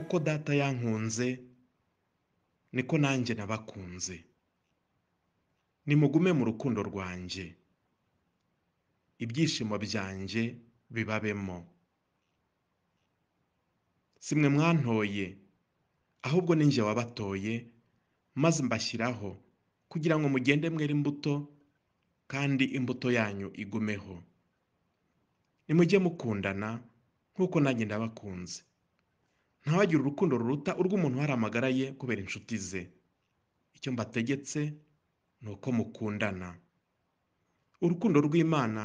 uko data yankunze niko nanjye nabakunze nimugume mu rukundo rwanjye ibyishimo byanjye bibabemo simwe mwantoye ahubwo ninjye wabatoye maze mbashyiraho kugira ngo mugende mwere imbuto kandi imbuto yanyu igumeho nimujye mukundana nk'uko nanjye nabakunze ntawagire urukundo ruruta urw'umuntu uhari amagara ye kubera inshuti ze icyo mbategetse ni uko mukundana urukundo rw'imana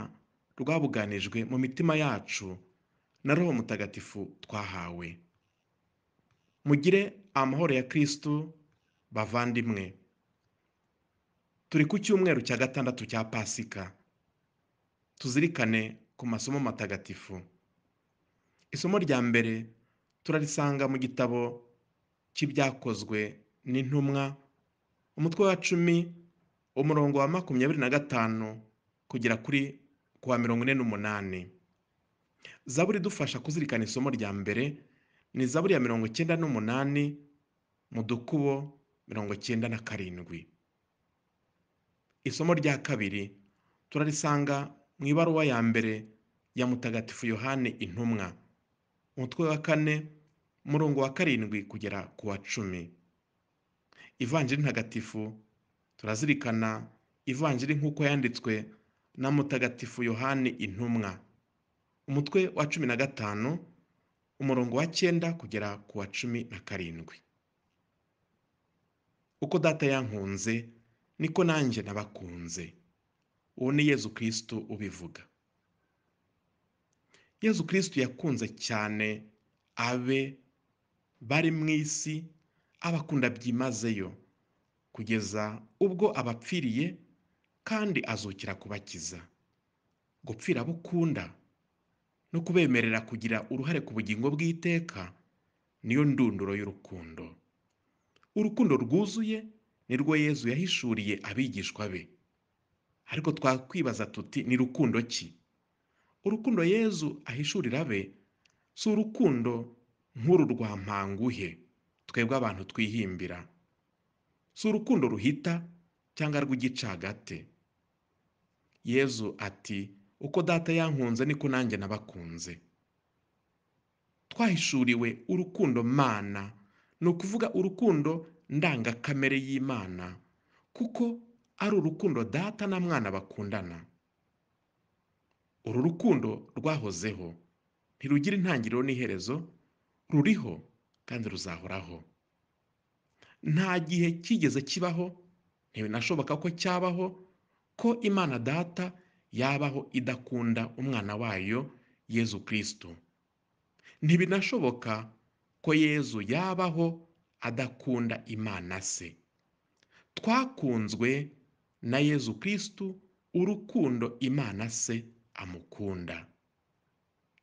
rwabuganijwe mu mitima yacu na roho mutagatifu twahawe mugire amahoro ya kirisitu bavandimwe turi ku cyumweru cya gatandatu cya pasika tuzirikane ku masomo matagatifu isomo rya mbere turarisanga mu gitabo cy'ibyakozwe n'intumwa umutwe wa cumi umurongo wa makumyabiri na gatanu kugera kuri kuwa mirongo ine n'umunani zaburi idufasha kuzirikana isomo rya mbere ni zaburi ya mirongo icyenda n'umunani mu dukubo mirongo icyenda na karindwi isomo rya kabiri turarisanga mu ibaruwa ya mbere ya mutagatifu yohani intumwa umutwe wa kane murongo wa karindwi kugera ku wa cumi ivanjiri ntagatifu turazirikana ivanjiri nk'uko yanditswe na mutagatifu yohani intumwa umutwe wa cumi na gatanu umurongo wa cyenda kugera ku wa cumi na karindwi uko data yankunze niko nanjye nabakunze uwo ni yezu kirisitu ubivuga yezu kirisitu yakunze cyane abe bari mu isi abakunda byimazeyo kugeza ubwo abapfiriye kandi azukira kubakiza gupfira abo ukunda no kubemerera kugira uruhare ku bugingo bw'iteka niyo ndunduro y'urukundo urukundo rwuzuye nirwo yezu yahishuriye abigishwa be ariko twakwibaza tuti ni rukundo ki urukundo yezu ahishurira be si urukundo nk'uru rwa mpanguhe twebwe abantu twihimbira si urukundo ruhita cyangwa rw'igicagate yezu ati uko data yankunze niko nanjye nabakunze twahishuriwe urukundo mana ni ukuvuga urukundo ndangakamere y'imana kuko ari urukundo data na mwana bakundana uru rukundo rwahozeho ntirugire intangiriro n'iherezo ruriho kandi ruzahoraho nta gihe cyigeze kibaho ntibanashoboka ko cyabaho ko imana data yabaho idakunda umwana wayo yezu kirisitu ntibinashoboka ko yezu yabaho adakunda imana se twakunzwe na yezu kirisitu urukundo imana se amukunda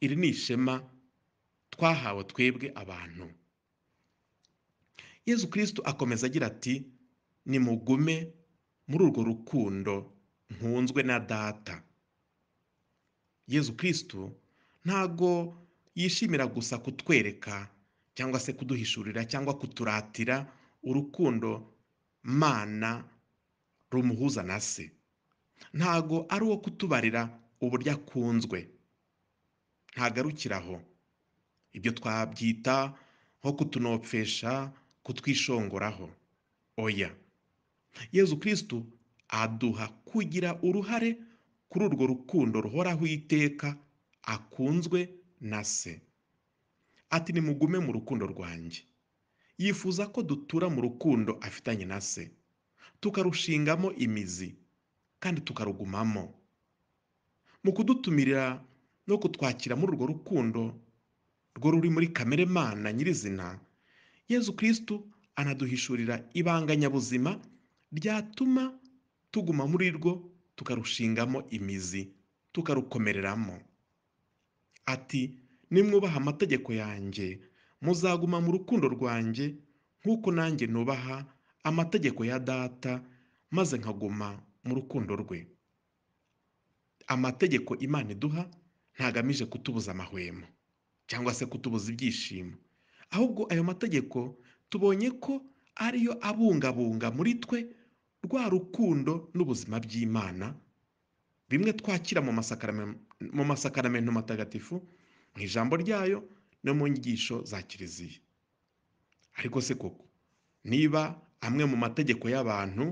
iri ni ishema twahawe twebwe abantu yezu kirisitu akomeza agira ati nimugume muri urwo rukundo nkunzwe na data yezu kirisitu ntago yishimira gusa kutwereka cyangwa se kuduhishurira cyangwa kuturatira urukundo mana rumuhuza na se ntago ari uwo kutubarira uburyo akunzwe ntagarukira aho ibyo twabyita nko kutunopfesha kutwishongoraho oya yezu kirisitu aduha kugira uruhare kuri urwo rukundo ruhoraho iteka akunzwe na se ati nimugume mu rukundo rwanjye yifuza ko dutura mu rukundo afitanye na se tukarushingamo imizi kandi tukarugumamo mu kudutumirira no kutwakira muri urwo rukundo rwo ruri muri kamere mana nyirizina yezu kirisitu anaduhishurira ibanga nyabuzima ryatuma tuguma muri rwo tukarushingamo imizi tukarukomereramo ati nimwubaha amategeko yanjye muzaguma mu rukundo rwanjye nk'uko nanjye nubaha amategeko ya data maze nkaguma mu rukundo rwe amategeko imana iduha ntagamije kutubuza amahwemo cyangwa se kutubuza ibyishimo ahubwo ayo mategeko tubonye ko ariyo abungabunga muri twe rwa rukundo n'ubuzima by'imana bimwe twakira mu masakaramentu matagatifu mu ijambo ryayo no mu nyigisho za kiliziya ariko se koko niba amwe mu mategeko y'abantu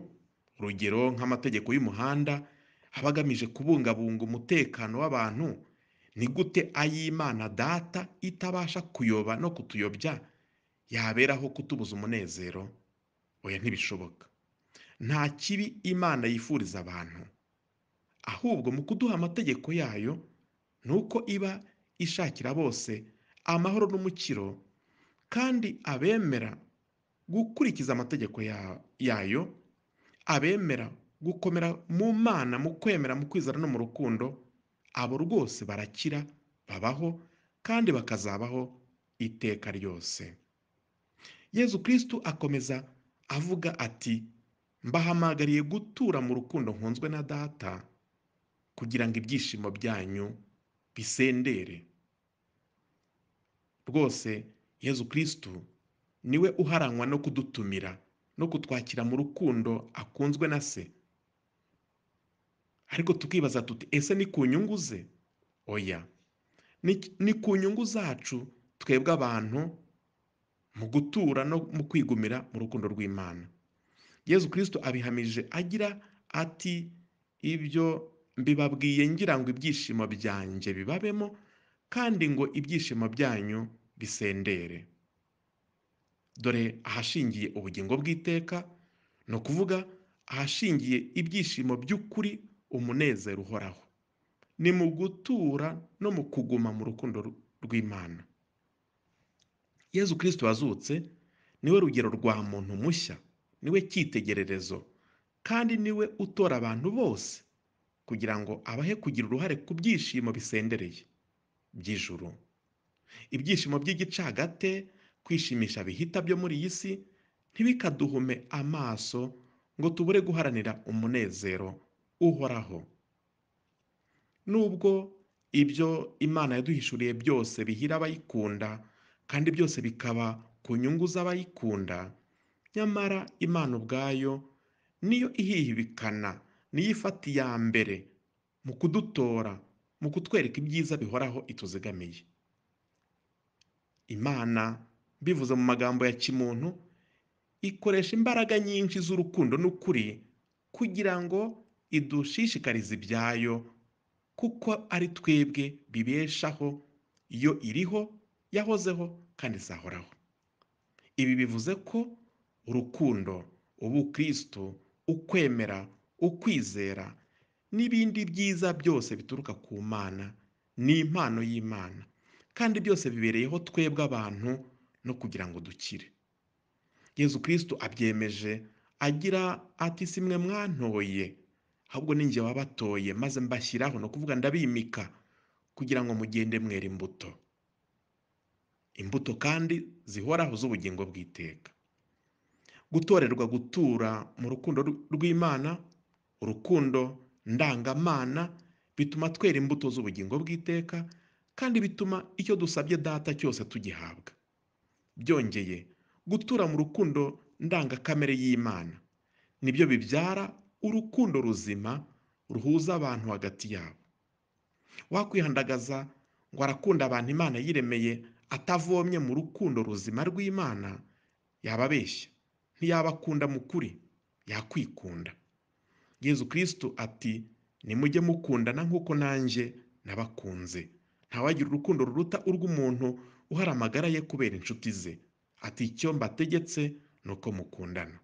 urugero nk'amategeko y'umuhanda aba agamije kubungabunga umutekano w'abantu ni gute ay'imana data itabasha kuyoba no kutuyobya yaberaho kutubuza umunezero oya ntibishoboka nta kibi imana yifuriza abantu ahubwo mu kuduha amategeko yayo ni uko iba ishakira bose amahoro n'umukiro kandi abemera gukurikiza amategeko yayo abemera gukomera mu mana mu kwemera mu kwizera no mu rukundo abo rwose barakira babaho kandi bakazabaho iteka ryose yezu kirisitu akomeza avuga ati mbahamagariye gutura mu rukundo nkunzwe na data kugira ngo ibyishimo byanyu bisendere rwose yezu kirisitu niwe uharangwa no kudutumira no kutwakira mu rukundo akunzwe na se ariko tukibaza tuti ese ni ku nyungu ze oya ni ku nyungu zacu twebwe abantu mu gutura no mu kwigumira mu rukundo rw'imana yezu kirisito abihamije agira ati ibyo mbibabwiye ngira ngo ibyishimo byanjye bibabemo kandi ngo ibyishimo byanyu bisendere dore ahashingiye ubugingo bw'iteka ni ukuvuga ahashingiye ibyishimo by'ukuri umunezero uhoraho ni mu gutura no mu kuguma mu rukundo rw'imana yezu kirisito wazutse niwe rugero rwa muntu mushya niwe cyitegererezo kandi niwe utora abantu bose kugira ngo abahe kugira uruhare ku byishimo bisendereye by'ijuru ibyishimo by'igicagate kwishimisha bihita byo muri iyi si ntibikaduhume amaso ngo tubure guharanira umunezero uhoraho nubwo ibyo imana yaduhishuriye byose bihira abayikunda kandi byose bikaba ku nyungu z'abayikunda nyamara imana ubwayo niyo ihihibikana niyo ifata iya mbere mu kudutora mu kutwereka ibyiza bihoraho ituzigamiye imana bivuze mu magambo ya kimuntu ikoresha imbaraga nyinshi z'urukundo n'ukuri kugira ngo idushishikariza ibyayo kuko ari twebwe bibeshaho iyo iriho yahozeho kandi izahoraho ibi bivuze ko urukundo ubukristo ukwemera ukwizera n'ibindi byiza byose bituruka ku mana ni impano y'imana kandi byose bibereyeho twebwe abantu no kugira ngo dukire yezu kirisito abyemeje agira ati si mwantoye ahubwo ni wabatoye maze mbashyiraho ni ukuvuga ndabimika kugira ngo mugende mwere imbuto imbuto kandi zihoraho z'ubugingo bw'iteka gutorerwa gutura mu rukundo rw'imana urukundo ndangamana bituma twera imbuto z'ubugingo bw'iteka kandi bituma icyo dusabye data cyose tugihabwa byongeye gutura mu rukundo ndangakamere y'imana nibyo bibyara urukundo ruzima ruhuza abantu hagati yabo wakwihandagaza ngo arakunda abantu imana yiremeye atavomye mu rukundo ruzima rw'imana yaba abeshya ntiyabakunda mu kuri yakwikunda yezu kirisitu ati nimujye mukundana nk'uko nanjye nabakunze ntawagira urukundo ruruta urw'umuntu uhari amagara ye kubera inshuti ze ati icyo mbategetse ni uko mukundana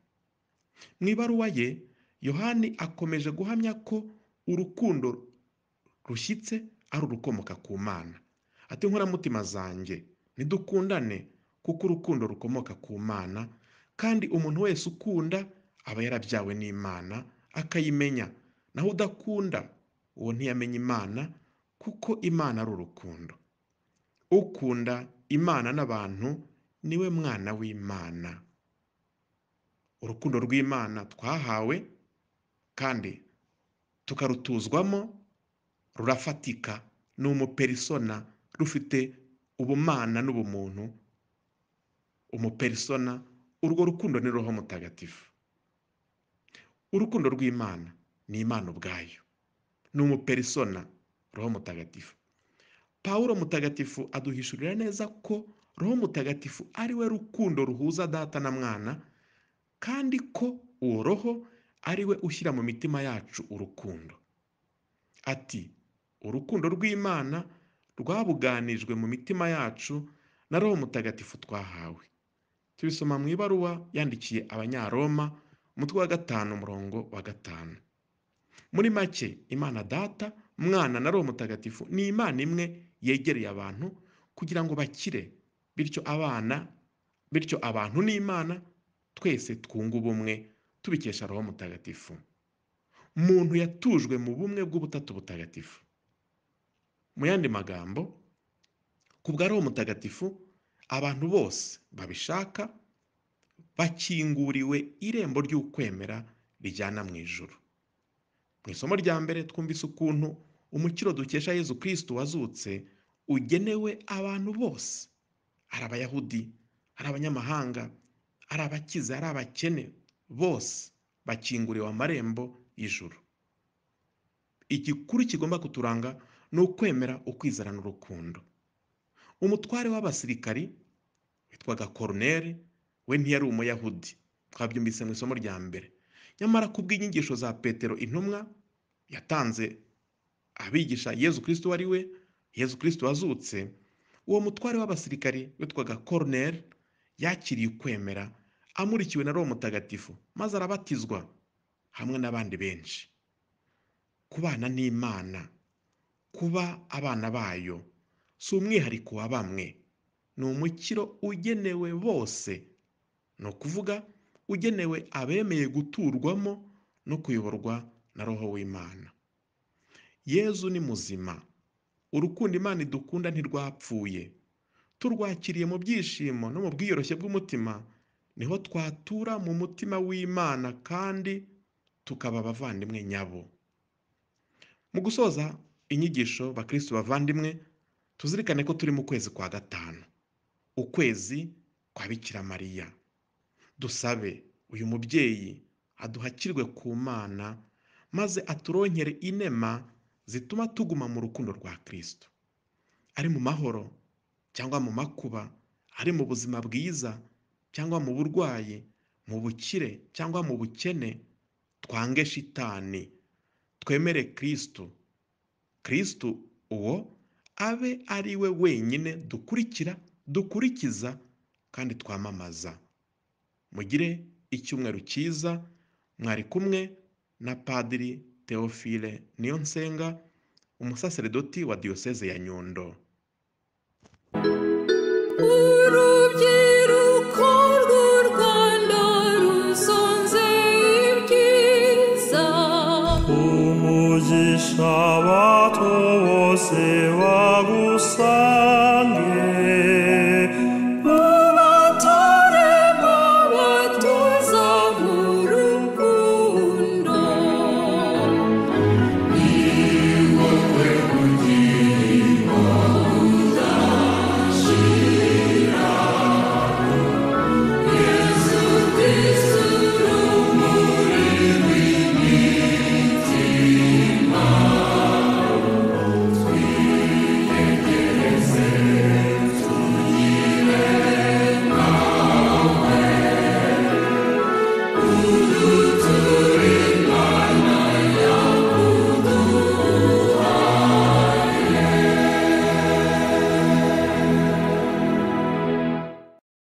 mu ibaruwa ye yohani akomeje guhamya ko urukundo rushyitse ari urukomoka ku mana ati inkoramutima zanjye ntidukundane kuko urukundo rukomoka ku mana kandi umuntu wese ukunda aba yarabyawe n'imana akayimenya naho udakunda uwo ntiyamenya imana kuko imana ari urukundo ukunda imana n'abantu niwe mwana w'imana urukundo rw'imana twahawe kandi tukarutuzwamo rurafatika ni umuperisona rufite ubumana n'ubumuntu umuperisona urwo rukundo ni roho mutagatifu urukundo rw'imana ni imana ubwayo ni umuperisona roho mutagatifu paul mutagatifu aduhishurira neza ko roho mutagatifu ari we rukundo ruhuza data na mwana kandi ko uwo roho ari we ushyira mu mitima yacu urukundo ati urukundo rw'imana rwabuganijwe mu mitima yacu na roho mutagatifu twahawe tubisoma mu ibaruwa yandikiye abanyaroma umutwe wa gatanu umurongo wa gatanu muri make imana data mwana na roho mutagatifu ni imana imwe yegereye abantu kugira ngo bakire bityo abana bityo abantu n'imana twese twunga ubumwe tubikesha roho mutagatifu umuntu yatujwe mu bumwe bw'ubutatu butagatifu mu yandi magambo ku bwa roho mutagatifu abantu bose babishaka bakinguriwe irembo ry'ukwemera rijyana mu ijuru mu isomo rya mbere twumvise ukuntu umukiro dukesha yezu kirisitu wazutse ugenewe abantu bose ari abayahudi ari abanyamahanga ari abakize ari abakene bose bakinguriwe amarembo y'ijuru igikuru kigomba kuturanga ni ukwemera ukwizerana urukundo umutware w'abasirikari witwaga koroneri we ntiyari umuyahudi twabyumvise mu isomo rya mbere nyamara kubw'inyigisho za petero intumwa yatanze abigisha yezu kirisito wari we yezu kirisito wazutse uwo mutware w'abasirikari witwaga koroneri yakiriye ukwemera amurikiwe na roho mutagatifu maze arabatizwa hamwe n'abandi benshi kubana n'imana kuba abana bayo si umwihariko wa bamwe ni umukiro ugenewe bose ni ukuvuga ugenewe abemeye guturwamo no kuyoborwa na roho w'imana yezu ni muzima urukundo imana idukunda ntirwapfuye turwakiriye mu byishimo no mu bwiyoroshye bw'umutima niho twatura mu mutima w'imana kandi tukaba abavandimwe nyabo mu gusoza inyigisho bakirisitu bavandimwe tuzirikane ko turi mu kwezi kwa gatanu ukwezi kwa bikira mariya dusabe uyu mubyeyi aduhakirwe ku mana maze aturonkere inema zituma tuguma mu rukundo rwa kirisitu ari mu mahoro cyangwa mu makuba ari mu buzima bwiza cyangwa mu burwayi mu bukire cyangwa mu bukene twange shitani twemere kirisitu kirisitu uwo abe ari we wenyine dukurikira dukurikiza kandi twamamaza mugire icyumweru cyiza mwari kumwe na padiri teofile niyonsenga umusaseredoti wa diyoseze ya nyundo sabato o seva